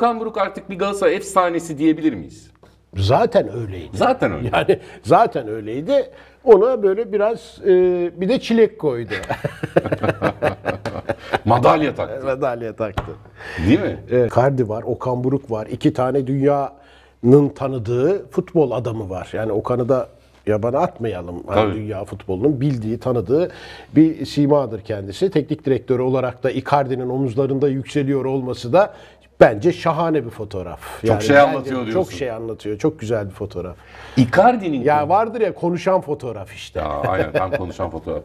Okan Buruk artık bir Galatasaray efsanesi diyebilir miyiz? Zaten öyleydi. Zaten öyle. Yani zaten öyleydi. Ona böyle biraz e, bir de çilek koydu. Madalya taktı. Madalya taktı. Değil mi? Evet. Kardi var, Okan Buruk var. iki tane dünyanın tanıdığı futbol adamı var. Yani Okan'ı da yabana atmayalım. Hani dünya futbolunun bildiği, tanıdığı bir simadır kendisi. Teknik direktörü olarak da Icardi'nin omuzlarında yükseliyor olması da Bence şahane bir fotoğraf. Çok yani şey anlatıyor diyorsun. Çok şey anlatıyor. Çok güzel bir fotoğraf. Icardi'nin Ya vardır ya konuşan fotoğraf işte. Ya, aynen tam konuşan fotoğraf.